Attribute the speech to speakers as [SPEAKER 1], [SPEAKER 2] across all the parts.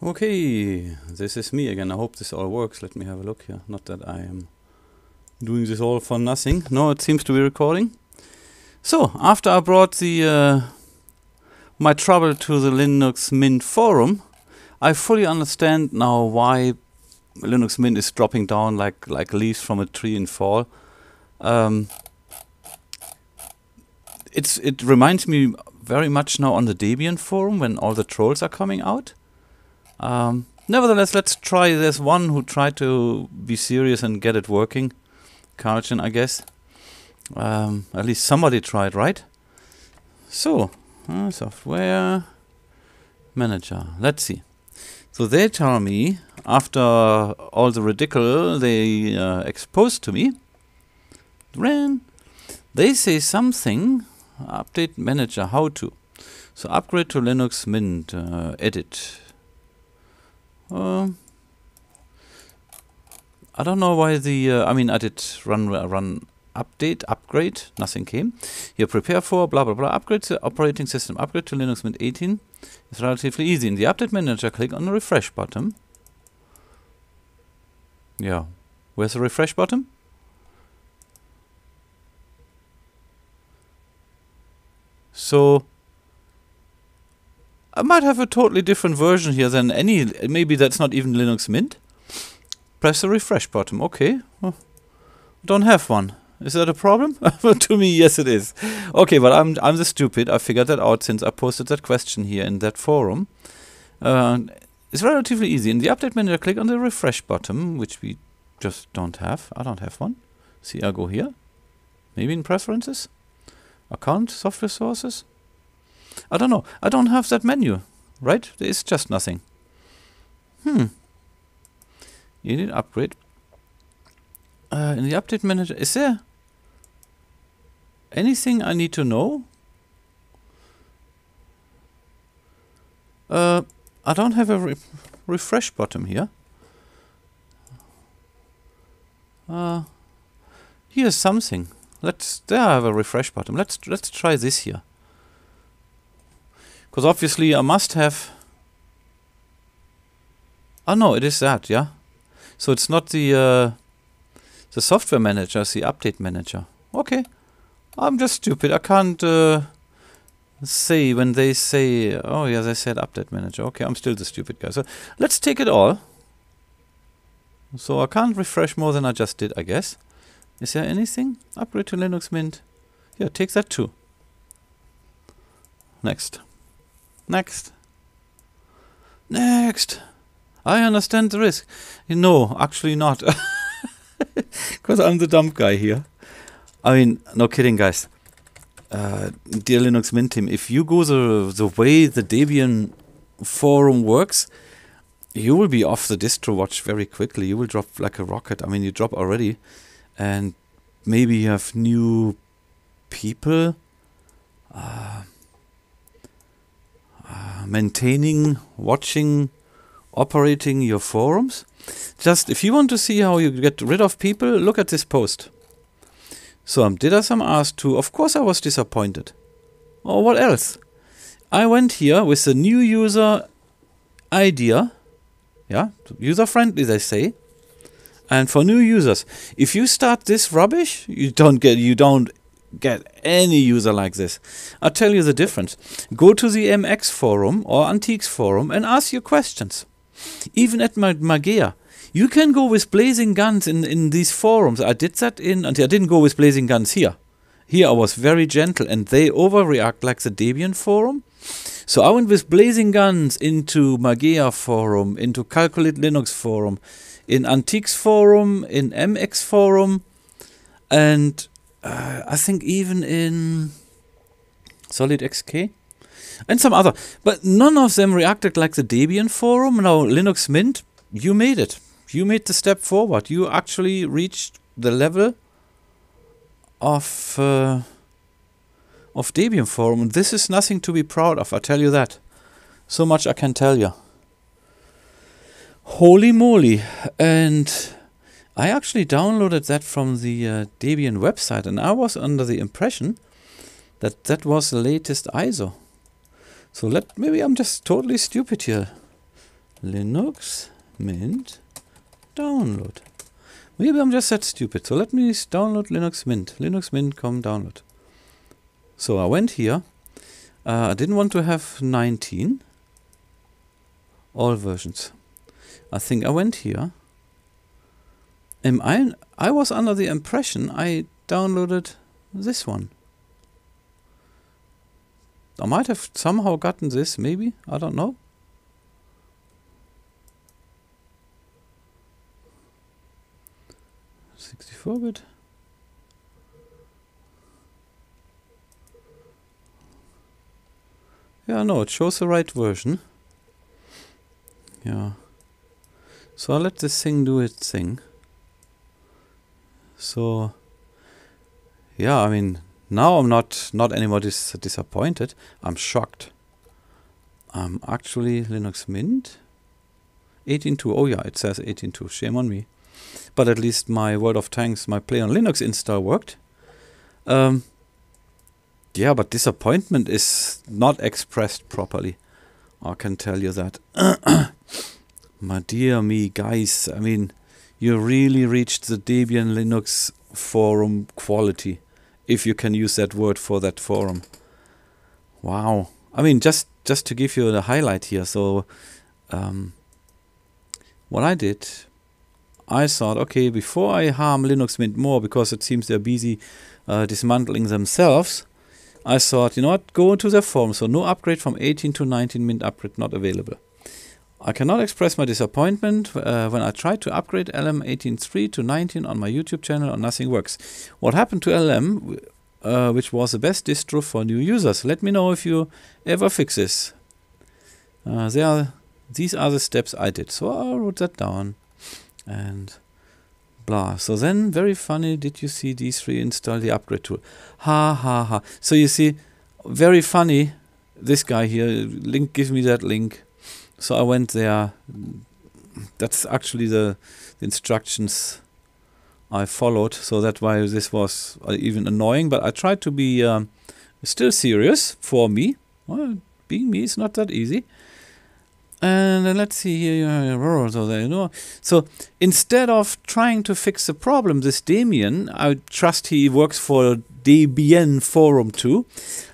[SPEAKER 1] Okay, this is me again. I hope this all works. Let me have a look here. Not that I am doing this all for nothing. No, it seems to be recording. So, after I brought the uh, my trouble to the Linux Mint forum, I fully understand now why Linux Mint is dropping down like, like leaves from a tree in fall. Um, it's It reminds me very much now on the Debian forum when all the trolls are coming out um, nevertheless, let's try this one who tried to be serious and get it working. Karlchen, I guess. Um, at least somebody tried, right? So, uh, software manager. Let's see. So they tell me, after all the ridicule they uh, exposed to me, ran, they say something, update manager how to. So upgrade to Linux Mint, uh, edit, um, I don't know why the. Uh, I mean, I did run uh, run update upgrade. Nothing came. Here, prepare for blah blah blah. Upgrade the operating system. Upgrade to Linux Mint 18 It's relatively easy. In the update manager, click on the refresh button. Yeah, where's the refresh button? So I might have a totally different version here than any. Maybe that's not even Linux Mint. Press the refresh button. Okay. Well, don't have one. Is that a problem? to me, yes, it is. Okay, but I'm I'm the stupid. I figured that out since I posted that question here in that forum. Uh, it's relatively easy. In the update manager, click on the refresh button, which we just don't have. I don't have one. See, I go here. Maybe in preferences, account, software sources. I don't know. I don't have that menu, right? There is just nothing. Hmm. You need upgrade. Uh, in the update manager, is there anything I need to know? Uh, I don't have a re refresh button here. Uh, here's something. Let's there I have a refresh button. Let's let's try this here. Because obviously I must have... Oh no, it is that, yeah? So it's not the uh, the software manager, it's the update manager. Okay. I'm just stupid. I can't uh, say when they say... Oh yeah, they said update manager. Okay, I'm still the stupid guy. So let's take it all. So I can't refresh more than I just did, I guess. Is there anything? Upgrade to Linux Mint. Yeah, take that too. Next. Next. Next. I understand the risk. No, actually not. Because I'm the dumb guy here. I mean, no kidding, guys. Uh, dear Linux Mint team, if you go the, the way the Debian forum works, you will be off the distro watch very quickly. You will drop like a rocket. I mean, you drop already. And maybe you have new people. Uh, maintaining, watching, operating your forums. Just if you want to see how you get rid of people, look at this post. So um, did I some ask to? Of course I was disappointed. Or oh, what else? I went here with the new user idea. Yeah, user friendly they say. And for new users, if you start this rubbish, you don't get you don't get any user like this. I'll tell you the difference. Go to the MX forum or Antiques forum and ask your questions. Even at my you can go with blazing guns in, in these forums. I did that in, and I didn't go with blazing guns here. Here I was very gentle and they overreact like the Debian forum. So I went with blazing guns into Magia forum, into Calculate Linux forum, in Antiques forum, in MX forum, and uh, I think even in Solid XK and some other, but none of them reacted like the Debian forum. Now Linux Mint, you made it. You made the step forward. You actually reached the level of uh, of Debian forum. This is nothing to be proud of. I tell you that. So much I can tell you. Holy moly! And I actually downloaded that from the uh, Debian website and I was under the impression that that was the latest ISO. So let maybe I'm just totally stupid here. Linux Mint download. Maybe I'm just that stupid. So let me download Linux Mint. Linux Mint come download. So I went here. Uh, I didn't want to have 19. All versions. I think I went here Am I? I was under the impression I downloaded this one. I might have somehow gotten this, maybe. I don't know. Sixty-four bit. Yeah, no, it shows the right version. Yeah. So I let this thing do its thing. So, yeah, I mean, now I'm not not anymore dis disappointed. I'm shocked. I'm um, actually Linux Mint 18.2. Oh yeah, it says 18.2. Shame on me. But at least my World of Tanks, my Play on Linux install worked. Um, yeah, but disappointment is not expressed properly. I can tell you that. my dear me, guys, I mean, you really reached the Debian Linux forum quality, if you can use that word for that forum. Wow. I mean, just just to give you the highlight here. So, um, what I did, I thought, okay, before I harm Linux Mint more, because it seems they're busy uh, dismantling themselves, I thought, you know what, go into their forum. So no upgrade from 18 to 19 Mint upgrade not available. I cannot express my disappointment uh, when I tried to upgrade LM 18.3 to 19 on my YouTube channel and nothing works. What happened to LM, uh, which was the best distro for new users? Let me know if you ever fix this. Uh, there are, these are the steps I did. So I wrote that down and blah. So then, very funny, did you see these three install the upgrade tool? Ha ha ha. So you see, very funny, this guy here, link, give me that link so I went there. That's actually the, the instructions I followed. So that why this was uh, even annoying. But I tried to be um, still serious for me. Well, being me is not that easy. And uh, let's see here. So instead of trying to fix the problem, this Damien, I trust he works for Debian Forum too.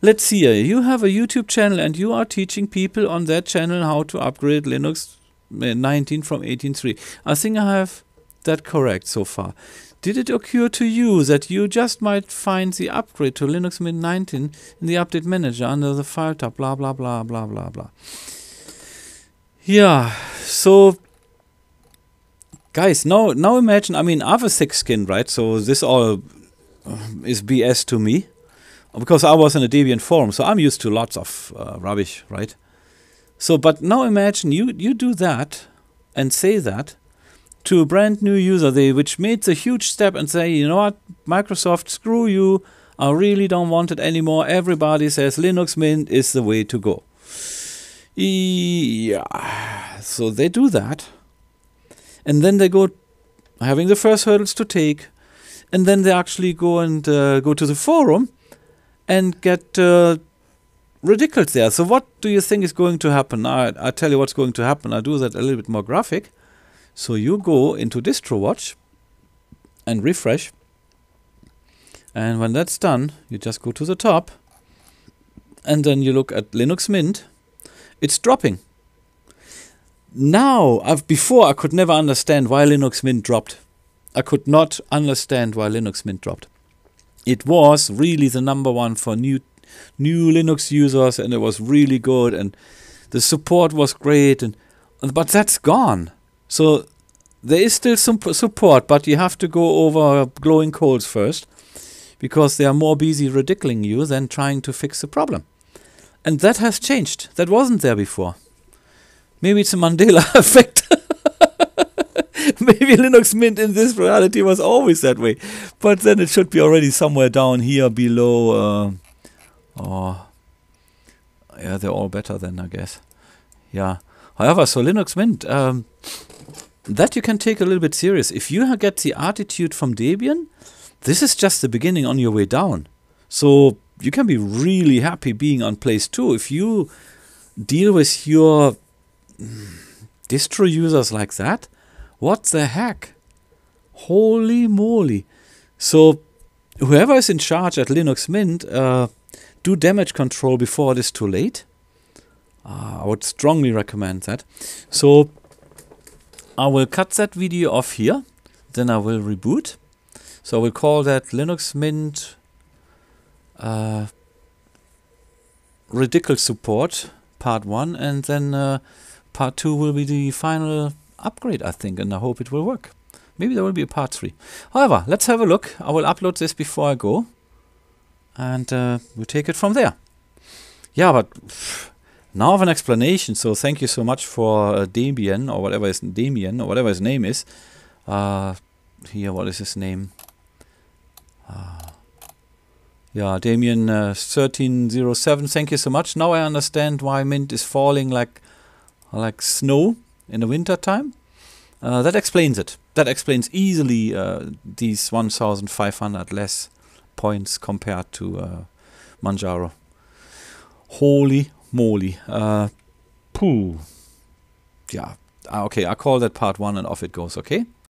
[SPEAKER 1] Let's see here. You have a YouTube channel and you are teaching people on that channel how to upgrade Linux uh, 19 from 18.3. I think I have that correct so far. Did it occur to you that you just might find the upgrade to Linux Mint 19 in the Update Manager under the file tab, blah, blah, blah, blah, blah, blah yeah so guys now now imagine i mean i have a thick skin right so this all uh, is bs to me because i was in a deviant forum so i'm used to lots of uh, rubbish right so but now imagine you you do that and say that to a brand new user they which made the huge step and say you know what microsoft screw you i really don't want it anymore everybody says linux mint is the way to go yeah. So they do that. And then they go having the first hurdles to take. And then they actually go and uh, go to the forum and get uh, ridiculed there. So what do you think is going to happen? I, I tell you what's going to happen. I do that a little bit more graphic. So you go into DistroWatch and refresh. And when that's done, you just go to the top and then you look at Linux Mint it's dropping. Now, I've, before I could never understand why Linux Mint dropped. I could not understand why Linux Mint dropped. It was really the number one for new new Linux users, and it was really good, and the support was great, and but that's gone. So there is still some support, but you have to go over glowing coals first, because they are more busy ridiculing you than trying to fix the problem. And that has changed. That wasn't there before. Maybe it's a Mandela effect. Maybe Linux Mint in this reality was always that way. But then it should be already somewhere down here below. Uh, oh, yeah, they're all better then, I guess. Yeah. However, so Linux Mint, um, that you can take a little bit serious. If you get the attitude from Debian, this is just the beginning on your way down. So you can be really happy being on place two if you deal with your mm, distro users like that. What the heck? Holy moly! So whoever is in charge at Linux Mint, uh, do damage control before it is too late. Uh, I would strongly recommend that. So I will cut that video off here. Then I will reboot. So we call that Linux Mint uh, Ridiculous Support Part 1, and then uh, Part 2 will be the final upgrade, I think, and I hope it will work. Maybe there will be a Part 3. However, let's have a look. I will upload this before I go, and uh, we'll take it from there. Yeah, but... Pff, now of an explanation, so thank you so much for uh, Damien, or whatever his Damien, or whatever his name is. Uh, here, what is his name? Uh, yeah, Damien uh, 1307, thank you so much. Now I understand why mint is falling like like snow in the winter time. Uh, that explains it. That explains easily uh, these 1500 less points compared to uh, Manjaro. Holy moly. Uh, poo. Yeah, ah, okay, I call that part one and off it goes, okay?